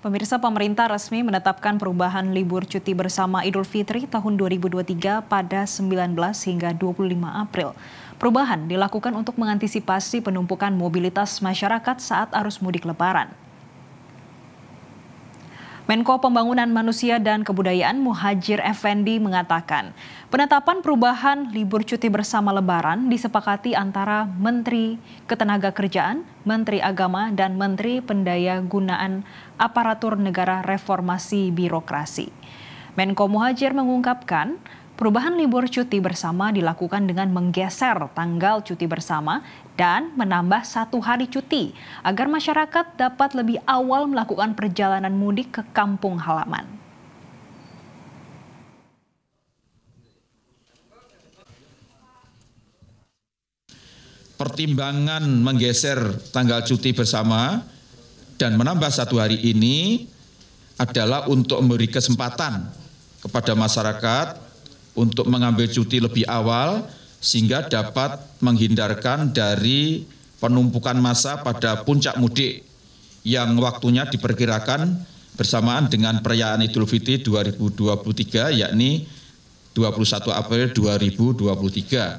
Pemirsa pemerintah resmi menetapkan perubahan libur cuti bersama Idul Fitri tahun 2023 pada 19 hingga 25 April. Perubahan dilakukan untuk mengantisipasi penumpukan mobilitas masyarakat saat arus mudik lebaran. Menko Pembangunan Manusia dan Kebudayaan Muhajir Effendi mengatakan, penetapan perubahan libur cuti bersama lebaran disepakati antara Menteri Ketenaga Kerjaan, Menteri Agama, dan Menteri Pendaya Gunaan Aparatur Negara Reformasi Birokrasi. Menko Muhajir mengungkapkan, Perubahan libur cuti bersama dilakukan dengan menggeser tanggal cuti bersama dan menambah satu hari cuti agar masyarakat dapat lebih awal melakukan perjalanan mudik ke kampung halaman. Pertimbangan menggeser tanggal cuti bersama dan menambah satu hari ini adalah untuk memberi kesempatan kepada masyarakat untuk mengambil cuti lebih awal sehingga dapat menghindarkan dari penumpukan massa pada puncak mudik yang waktunya diperkirakan bersamaan dengan perayaan Idul Fitri 2023 yakni 21 April 2023.